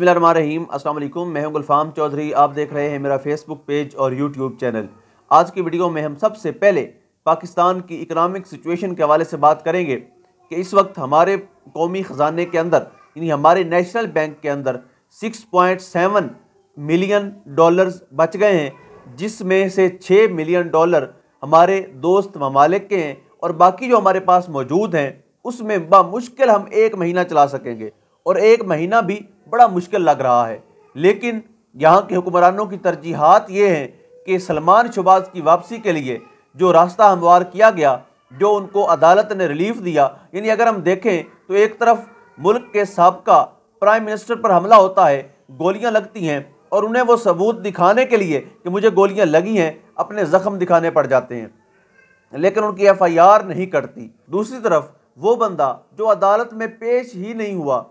बिसमीम असल मैं हूं गुलफाम चौधरी आप देख रहे हैं मेरा फेसबुक पेज और यूट्यूब चैनल आज की वीडियो में हम सबसे पहले पाकिस्तान की इकनॉमिक सिचुएशन के हवाले से बात करेंगे कि इस वक्त हमारे कौमी ख़जाने के अंदर यानी हमारे नेशनल बैंक के अंदर 6.7 मिलियन डॉलर्स बच गए हैं जिसमें से 6 मिलियन डॉलर हमारे दोस्त ममालिक के हैं और बाकी जो हमारे पास मौजूद हैं उसमें मुश्किल हम एक महीना चला सकेंगे और एक महीना भी बड़ा मुश्किल लग रहा है लेकिन यहाँ के हुक्मरानों की तरजीहत ये हैं कि सलमान शबाज की वापसी के लिए जो रास्ता हमवार किया गया जो उनको अदालत ने रिलीफ दिया यानी अगर हम देखें तो एक तरफ मुल्क के सबका प्राइम मिनिस्टर पर हमला होता है गोलियां लगती हैं और उन्हें वो सबूत दिखाने के लिए कि मुझे गोलियां लगी हैं अपने ज़ख्म दिखाने पड़ जाते हैं लेकिन उनकी एफ आई आर नहीं कटती दूसरी तरफ वो बंदा जो अदालत में पेश ही नहीं हुआ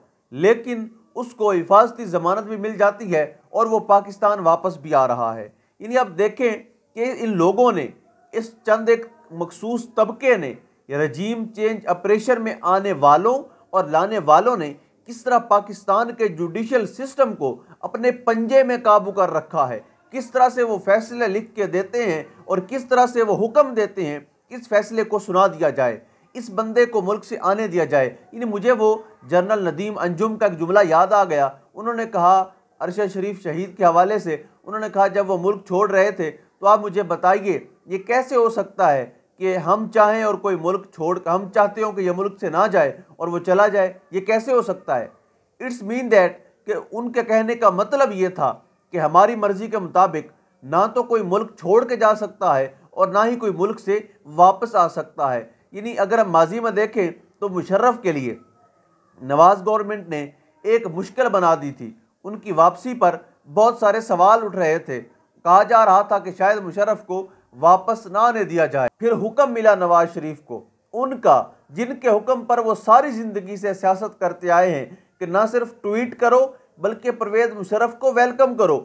लेकिन उसको हिफाजती ज़मानत भी मिल जाती है और वो पाकिस्तान वापस भी आ रहा है यानी आप देखें कि इन लोगों ने इस चंद एक मखसूस तबके ने रजीम चेंज ऑपरेशन में आने वालों और लाने वालों ने किस तरह पाकिस्तान के जुडिशल सिस्टम को अपने पंजे में काबू कर रखा है किस तरह से वो फैसले लिख के देते हैं और किस तरह से वो हुक्म देते हैं किस फैसले को सुना दिया जाए इस बंदे को मुल्क से आने दिया जाए इन मुझे वो जनरल नदीम अंजुम का एक जुमला याद आ गया उन्होंने कहा अरशद शरीफ शहीद के हवाले से उन्होंने कहा जब वो मुल्क छोड़ रहे थे तो आप मुझे बताइए ये कैसे हो सकता है कि हम चाहें और कोई मुल्क छोड़ हम चाहते हो कि यह मुल्क से ना जाए और वो चला जाए ये कैसे हो सकता है इट्स मीन दैट कि उनके कहने का मतलब ये था कि हमारी मर्ज़ी के मुताबिक ना तो कोई मुल्क छोड़ के जा सकता है और ना ही कोई मुल्क से वापस आ सकता है यानी अगर हम माजी में देखें तो मुशर्रफ के लिए नवाज़ गवर्नमेंट ने एक मुश्किल बना दी थी उनकी वापसी पर बहुत सारे सवाल उठ रहे थे कहा जा रहा था कि शायद मुशर्रफ को वापस ना आने दिया जाए फिर हुक्म मिला नवाज शरीफ को उनका जिनके हुक्म पर वो सारी ज़िंदगी से सियासत करते आए हैं कि ना सिर्फ ट्वीट करो बल्कि परवेज़ मुशर्रफ को वेलकम करो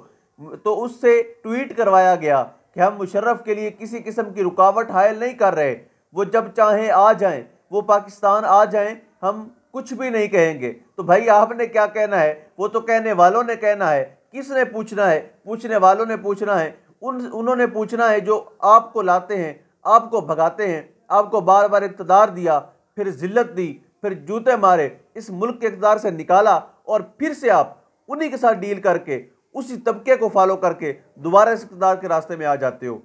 तो उससे ट्वीट करवाया गया कि हम मुशर्रफ के लिए किसी किस्म की रुकावट हायल नहीं कर रहे वो जब चाहें आ जाएं वो पाकिस्तान आ जाएं हम कुछ भी नहीं कहेंगे तो भाई आपने क्या कहना है वो तो कहने वालों ने कहना है किसने पूछना है पूछने वालों ने पूछना है उन उन्होंने पूछना है जो आपको लाते हैं आपको भगाते हैं आपको बार बार इकतदार दिया फिर जिल्लत दी फिर जूते मारे इस मुल्क के इकदार से निकाला और फिर से आप उन्हीं के साथ डील करके उसी तबके को फॉलो करके दोबारा इस इकतदार के रास्ते में आ जाते हो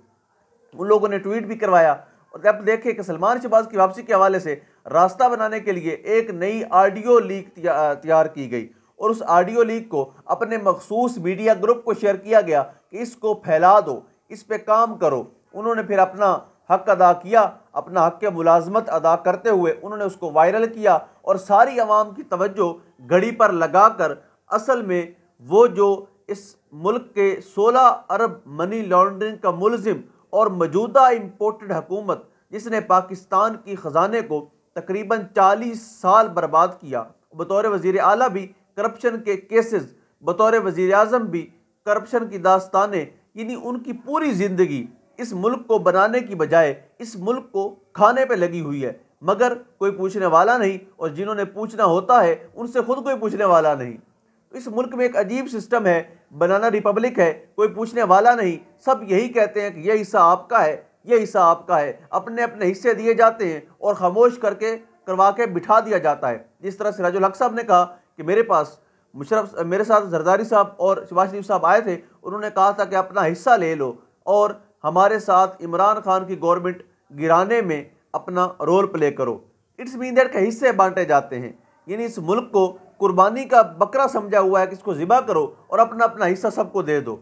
उन लोगों ने ट्वीट भी करवाया और अब देखिए कि सलमान शहबाज की वापसी के हवाले से रास्ता बनाने के लिए एक नई ऑडियो लीक तैयार की गई और उस आडियो लीक को अपने मखसूस मीडिया ग्रुप को शेयर किया गया कि इसको फैला दो इस पर काम करो उन्होंने फिर अपना हक अदा किया अपना हक मुलाजमत अदा करते हुए उन्होंने उसको वायरल किया और सारी आवाम की तवज्जो घड़ी पर लगा कर असल में वो जो इस मुल्क के 16 अरब मनी लॉन्ड्रिंग का मुलजिम और मौजूदा इम्पोर्टेड हुकूमत जिसने पाकिस्तान की ख़जाने को तकरीबन चालीस साल बर्बाद किया बतौर वज़ी अली भी करप्शन के केसेस बतौर वज़ी अजम भी करप्शन की दास्तानें यानी उनकी पूरी ज़िंदगी इस मुल्क को बनाने की बजाय इस मुल्क को खाने पर लगी हुई है मगर कोई पूछने वाला नहीं और जिन्होंने पूछना होता है उनसे ख़ुद कोई पूछने वाला नहीं तो इस मुल्क में एक अजीब सिस्टम है बनाना रिपब्लिक है कोई पूछने वाला नहीं सब यही कहते हैं कि यह हिस्सा आपका है ये हिस्सा आपका है अपने अपने हिस्से दिए जाते हैं और खामोश करके करवा के बिठा दिया जाता है जिस तरह सिराजुल हक साहब ने कहा कि मेरे पास मुशरफ मेरे साथ जरदारी साहब और शिवाज शरीफ साहब आए थे उन्होंने कहा था कि अपना हिस्सा ले लो और हमारे साथ इमरान खान की गवर्नमेंट गिराने में अपना रोल प्ले करो इट्स मीन दैट के हिस्से बांटे जाते हैं यानी इस मुल्क को कुर्बानी का बकरा समझा हुआ है कि इसको ज़िबा करो और अपना अपना हिस्सा सबको दे दो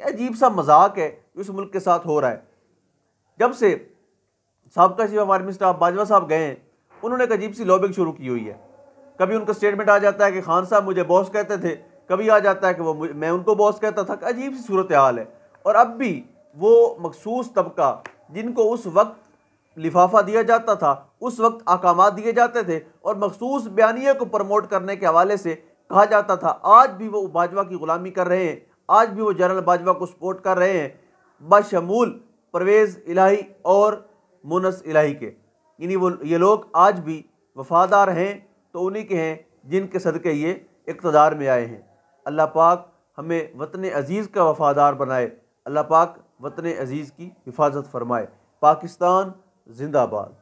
ये अजीब सा मजाक है जो इस मुल्क के साथ हो रहा है जब से सबका चीफ हमारे मिनिस्टर आप बाजवा साहब गए हैं उन्होंने एक अजीब सी लॉबिंग शुरू की हुई है कभी उनका स्टेटमेंट आ जाता है कि खान साहब मुझे बॉस कहते थे कभी आ जाता है कि वो मैं उनको बॉस कहता था अजीब सी सूरत हाल है और अब भी वो मखसूस तबका जिनको उस वक्त लिफाफा दिया जाता था उस वक्त अहकाम दिए जाते थे और मखसूस बयानी को प्रमोट करने के हवाले से कहा जाता था आज भी वो बाजवा की ग़ुलामी कर रहे हैं आज भी वो जनरल बाजवा को सपोर्ट कर रहे हैं बशमूल परवेज़ इलाही और मुनस इलाही के यानी वो ये लोग आज भी वफादार हैं तो उन्हीं के हैं जिनके सदक़े ये इकतदार में आए हैं अल्लाह पाक हमें वतन अज़ीज़ का वफादार बनाए अल्लाह पाक वतन अज़ीज़ की हिफाजत फरमाए पाकिस्तान जिंदाबाद